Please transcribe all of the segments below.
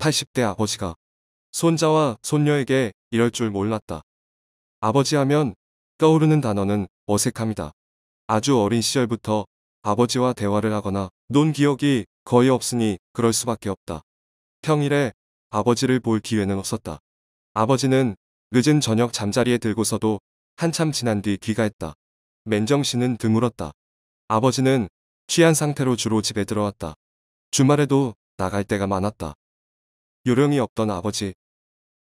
80대 아버지가 손자와 손녀에게 이럴 줄 몰랐다. 아버지 하면 떠오르는 단어는 어색함이다 아주 어린 시절부터 아버지와 대화를 하거나 논 기억이 거의 없으니 그럴 수밖에 없다. 평일에 아버지를 볼 기회는 없었다. 아버지는 늦은 저녁 잠자리에 들고서도 한참 지난 뒤 귀가했다. 맨정신은 드물었다. 아버지는 취한 상태로 주로 집에 들어왔다. 주말에도 나갈 때가 많았다. 요령이 없던 아버지.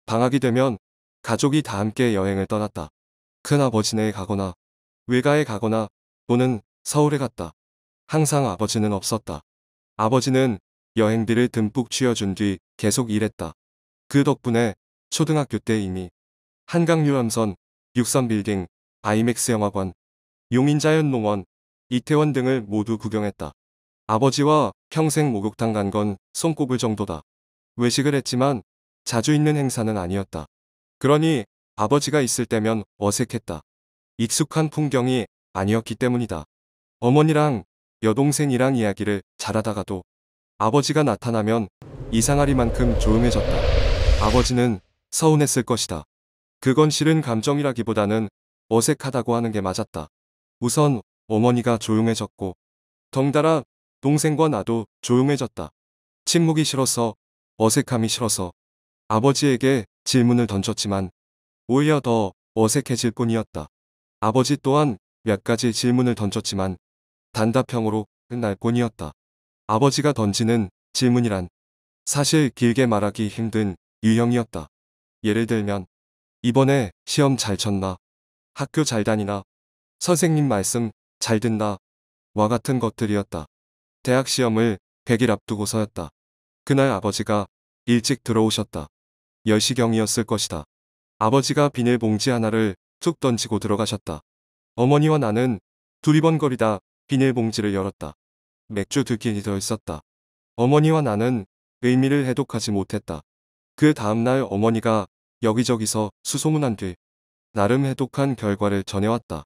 방학이 되면 가족이 다 함께 여행을 떠났다. 큰아버지네에 가거나 외가에 가거나 또는 서울에 갔다. 항상 아버지는 없었다. 아버지는 여행비를 듬뿍 쥐어준 뒤 계속 일했다. 그 덕분에 초등학교 때 이미 한강 유람선, 육삼빌딩, 아이맥스 영화관, 용인자연농원, 이태원 등을 모두 구경했다. 아버지와 평생 목욕탕 간 건 손꼽을 정도다. 외식을 했지만 자주 있는 행사는 아니었다. 그러니 아버지가 있을 때면 어색했다. 익숙한 풍경이 아니었기 때문이다. 어머니랑 여동생이랑 이야기를 잘하다가도 아버지가 나타나면 이상하리만큼 조용해졌다. 아버지는 서운했을 것이다. 그건 싫은 감정이라기보다는 어색하다고 하는 게 맞았다. 우선 어머니가 조용해졌고 덩달아 동생과 나도 조용해졌다. 침묵이 싫어서 어색함이 싫어서 아버지에게 질문을 던졌지만 오히려 더 어색해질 뿐이었다. 아버지 또한 몇 가지 질문을 던졌지만 단답형으로 끝날 뿐이었다. 아버지가 던지는 질문이란 사실 길게 말하기 힘든 유형이었다. 예를 들면 이번에 시험 잘 쳤나? 학교 잘 다니나? 선생님 말씀 잘 듣나? 와 같은 것들이었다. 대학 시험을 100일 앞두고서였다. 그날 아버지가 일찍 들어오셨다. 10시경이었을 것이다. 아버지가 비닐봉지 하나를 쭉 던지고 들어가셨다. 어머니와 나는 두리번거리다 비닐봉지를 열었다. 맥주 두 캔이 더 있었다. 어머니와 나는 의미를 해독하지 못했다. 그 다음날 어머니가 여기저기서 수소문한 뒤 나름 해독한 결과를 전해왔다.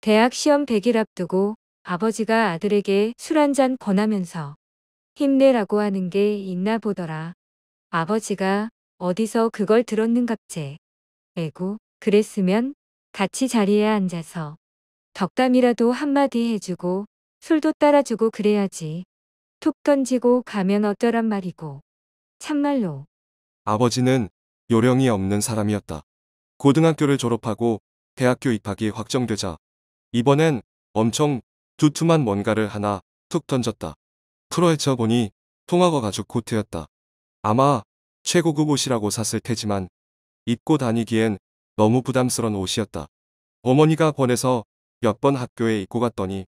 대학 시험 100일 앞두고 아버지가 아들에게 술 한 잔 권하면서 힘내라고 하는 게 있나 보더라. 아버지가 어디서 그걸 들었는갑제. 에구, 그랬으면 같이 자리에 앉아서 덕담이라도 한마디 해주고 술도 따라주고 그래야지. 툭 던지고 가면 어쩌란 말이고. 참말로. 아버지는 요령이 없는 사람이었다. 고등학교를 졸업하고 대학교 입학이 확정되자 이번엔 엄청 두툼한 뭔가를 하나 툭 던졌다. 풀어헤쳐 보니 통화가 가죽 코트였다. 아마 최고급 옷이라고 샀을 테지만 입고 다니기엔 너무 부담스러운 옷이었다. 어머니가 권해서 몇 번 학교에 입고 갔더니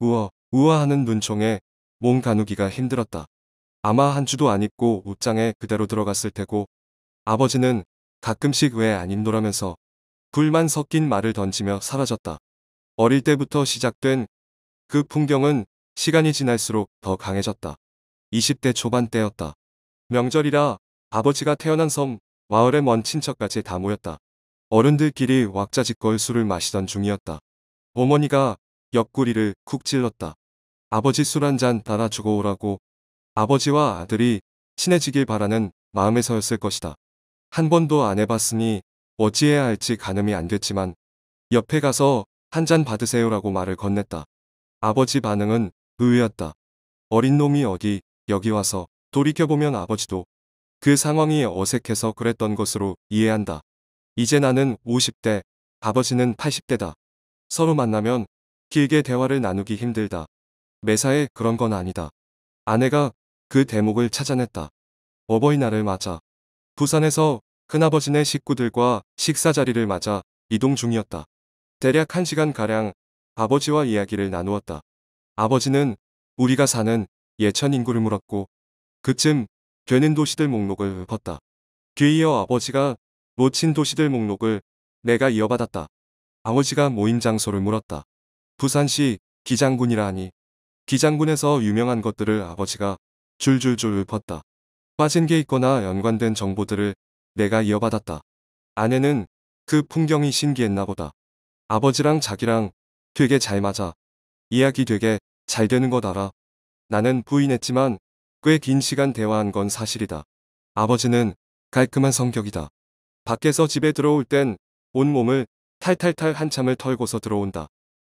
우어 우아하는 눈총에 몸 가누기가 힘들었다. 아마 한 주도 안 입고 옷장에 그대로 들어갔을 테고 아버지는 가끔씩 왜 안 입노라면서 불만 섞인 말을 던지며 사라졌다. 어릴 때부터 시작된 그 풍경은 시간이 지날수록 더 강해졌다. 20대 초반때였다. 명절이라 아버지가 태어난 섬, 마을에먼 친척까지 다 모였다. 어른들끼리 왁자지껄 술을 마시던 중이었다. 어머니가 옆구리를 쿡 찔렀다. 아버지 술 한잔달아주고 오라고 아버지와 아들이 친해지길 바라는 마음에서였을 것이다. 한 번도 안 해봤으니 어찌해야 할지 가늠이 안 됐지만 옆에 가서 한 잔 받으세요라고 말을 건넸다. 아버지 반응은 의외였다. 어린 놈이 어디 여기 와서 돌이켜보면 아버지도 그 상황이 어색해서 그랬던 것으로 이해한다. 이제 나는 50대, 아버지는 80대다. 서로 만나면 길게 대화를 나누기 힘들다. 매사에 그런 건 아니다. 아내가 그 대목을 찾아냈다. 어버이날을 맞아 부산에서 큰아버지네 식구들과 식사 자리를 맞아 이동 중이었다. 대략 1시간가량 아버지와 이야기를 나누었다. 아버지는 우리가 사는 예천 인구를 물었고 그쯤 되는 도시들 목록을 읊었다. 뒤이어 아버지가 놓친 도시들 목록을 내가 이어받았다. 아버지가 모임 장소를 물었다. 부산시 기장군이라 하니 기장군에서 유명한 것들을 아버지가 줄줄줄 읊었다. 빠진 게 있거나 연관된 정보들을 내가 이어받았다. 아내는 그 풍경이 신기했나 보다. 아버지랑 자기랑 되게 잘 맞아. 이야기 되게 잘 되는 것 알아. 나는 부인했지만 꽤 긴 시간 대화한 건 사실이다. 아버지는 깔끔한 성격이다. 밖에서 집에 들어올 땐 온몸을 탈탈탈 한참을 털고서 들어온다.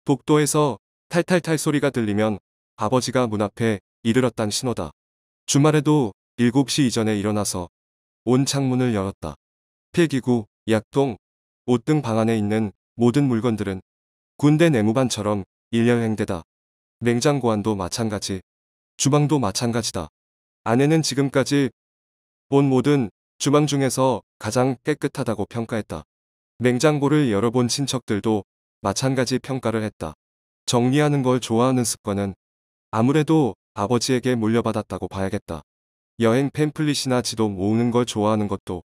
복도에서 탈탈탈 소리가 들리면 아버지가 문 앞에 이르렀단 신호다. 주말에도 7시 이전에 일어나서 온 창문을 열었다. 필기구, 약동, 옷등 방 안에 있는 모든 물건들은 군대 내무반처럼 일렬 행대다. 냉장고 안도 마찬가지. 주방도 마찬가지다. 아내는 지금까지 본 모든 주방 중에서 가장 깨끗하다고 평가했다. 냉장고를 열어본 친척들도 마찬가지 평가를 했다. 정리하는 걸 좋아하는 습관은 아무래도 아버지에게 물려받았다고 봐야겠다. 여행 팸플릿이나 지도 모으는 걸 좋아하는 것도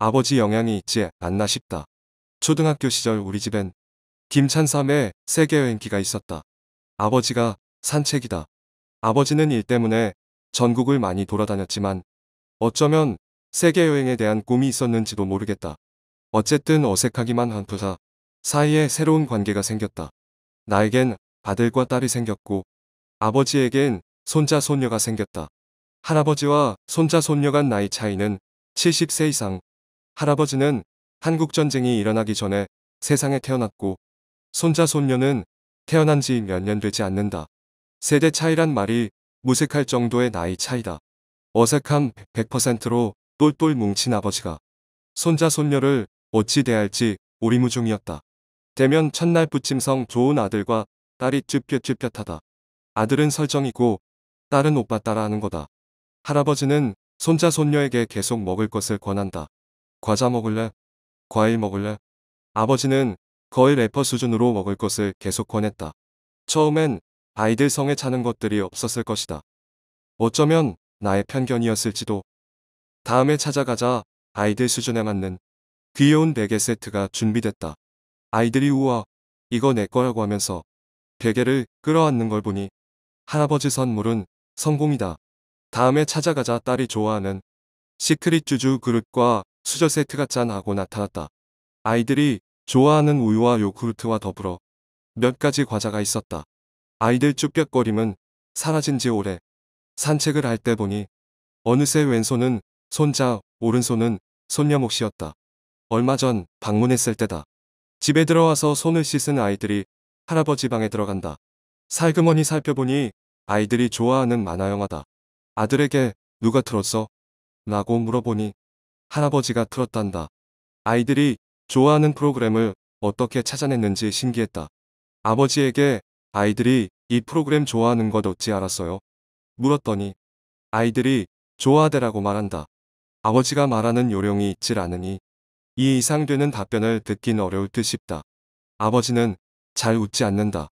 아버지 영향이 있지 않나 싶다. 초등학교 시절 우리 집엔 김찬삼의 세계여행기가 있었다. 아버지가 산책이다. 아버지는 일 때문에 전국을 많이 돌아다녔지만 어쩌면 세계 여행에 대한 꿈이 있었는지도 모르겠다. 어쨌든 어색하기만 한 부사 사이에 새로운 관계가 생겼다. 나에겐 아들과 딸이 생겼고 아버지에겐 손자 손녀가 생겼다. 할아버지와 손자 손녀 간 나이 차이는 70세 이상. 할아버지는 한국전쟁이 일어나기 전에 세상에 태어났고 손자 손녀는 태어난 지 몇 년 되지 않는다. 세대 차이란 말이 무색할 정도의 나이 차이다. 어색함 100%로 똘똘 뭉친 아버지가 손자 손녀를 어찌 대할지 오리무중이었다. 대면 첫날 부침성 좋은 아들과 딸이 쭈뼛쭈뼛하다. 아들은 설정이고 딸은 오빠 따라 하는 거다. 할아버지는 손자 손녀에게 계속 먹을 것을 권한다. 과자 먹을래? 과일 먹을래? 아버지는 거의 래퍼 수준으로 먹을 것을 계속 권했다. 처음엔 아이들 성에 차는 것들이 없었을 것이다. 어쩌면 나의 편견이었을지도. 다음에 찾아가자 아이들 수준에 맞는 귀여운 베개 세트가 준비됐다. 아이들이 우와 이거 내 거라고 하면서 베개를 끌어안는 걸 보니 할아버지 선물은 성공이다. 다음에 찾아가자 딸이 좋아하는 시크릿 주주 그릇과 수저 세트가 짠하고 나타났다. 아이들이 좋아하는 우유와 요구르트와 더불어 몇 가지 과자가 있었다. 아이들 쭈뼛거림은 사라진 지 오래 산책을 할 때 보니 어느새 왼손은 손자, 오른손은 손녀 몫이었다. 얼마 전 방문했을 때다. 집에 들어와서 손을 씻은 아이들이 할아버지 방에 들어간다. 살그머니 살펴보니 아이들이 좋아하는 만화 영화다. 아들에게 누가 틀었어? 라고 물어보니 할아버지가 틀었단다. 아이들이 좋아하는 프로그램을 어떻게 찾아냈는지 신기했다. 아버지에게 아이들이 이 프로그램 좋아하는 것 어찌 알았어요? 물었더니 아이들이 좋아하대라고 말한다. 아버지가 말하는 요령이 있질 않으니 이 이상 되는 답변을 듣긴 어려울 듯 싶다. 아버지는 잘 웃지 않는다.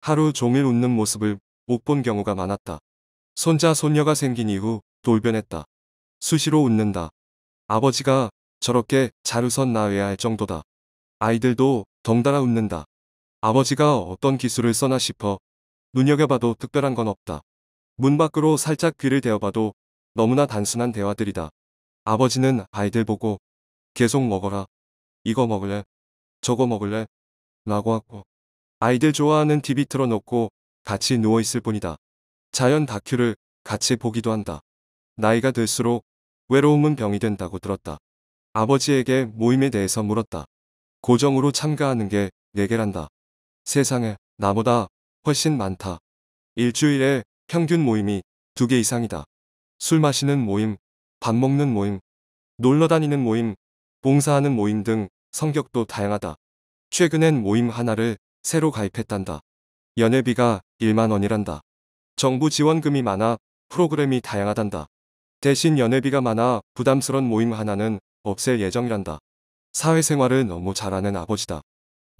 하루 종일 웃는 모습을 못 본 경우가 많았다. 손자 손녀가 생긴 이후 돌변했다. 수시로 웃는다. 아버지가 저렇게 잘 웃었 나와야 할 정도다. 아이들도 덩달아 웃는다. 아버지가 어떤 기술을 써나 싶어 눈여겨봐도 특별한 건 없다. 문 밖으로 살짝 귀를 대어봐도 너무나 단순한 대화들이다. 아버지는 아이들 보고 계속 먹어라. 이거 먹을래? 저거 먹을래? 라고 하고 아이들 좋아하는 TV 틀어놓고 같이 누워있을 뿐이다. 자연 다큐를 같이 보기도 한다. 나이가 들수록 외로움은 병이 된다고 들었다. 아버지에게 모임에 대해서 물었다. 고정으로 참가하는 게 4개란다. 세상에 나보다 훨씬 많다. 일주일에 평균 모임이 2개 이상이다. 술 마시는 모임, 밥 먹는 모임, 놀러 다니는 모임, 봉사하는 모임 등 성격도 다양하다. 최근엔 모임 하나를 새로 가입했단다. 연회비가 1만 원이란다. 정부 지원금이 많아 프로그램이 다양하단다. 대신 연회비가 많아 부담스런 모임 하나는 없앨 예정이란다. 사회생활을 너무 잘하는 아버지다.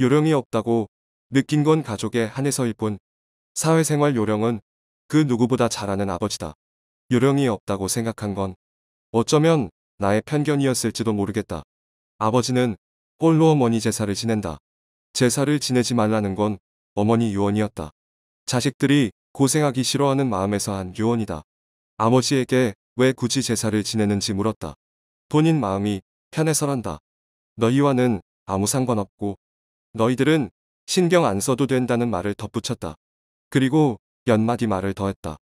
요령이 없다고 느낀 건 가족에 한해서일 뿐 사회생활 요령은 그 누구보다 잘하는 아버지다. 요령이 없다고 생각한 건 어쩌면 나의 편견이었을지도 모르겠다. 아버지는 홀로 어머니 제사를 지낸다. 제사를 지내지 말라는 건 어머니 유언이었다. 자식들이 고생하기 싫어하는 마음에서 한 유언이다. 아버지에게 왜 굳이 제사를 지내는지 물었다. 본인 마음이 편해서란다. 너희와는 아무 상관없고 너희들은 신경 안 써도 된다는 말을 덧붙였다. 그리고 연마디 말을 더했다.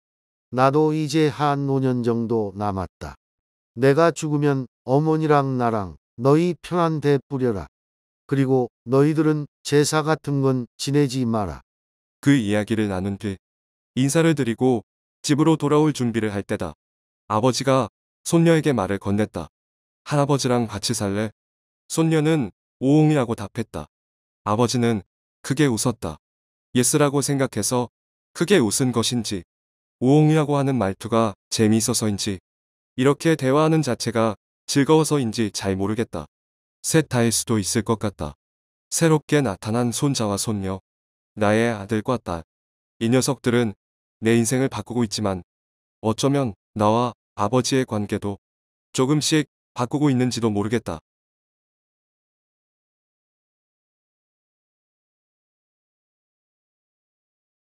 나도 이제 한 5년 정도 남았다. 내가 죽으면 어머니랑 나랑 너희 편한 데 뿌려라. 그리고 너희들은 제사 같은 건 지내지 마라. 그 이야기를 나눈 뒤 인사를 드리고 집으로 돌아올 준비를 할 때다. 아버지가 손녀에게 말을 건넸다. 할아버지랑 같이 살래? 손녀는 오옹이라고 답했다. 아버지는 크게 웃었다. 예스라고 생각해서 크게 웃은 것인지 오옹이라고 하는 말투가 재미있어서인지 이렇게 대화하는 자체가 즐거워서인지 잘 모르겠다. 셋 다일 수도 있을 것 같다. 새롭게 나타난 손자와 손녀, 나의 아들과 딸. 이 녀석들은 내 인생을 바꾸고 있지만 어쩌면 나와 아버지의 관계도 조금씩 바꾸고 있는지도 모르겠다.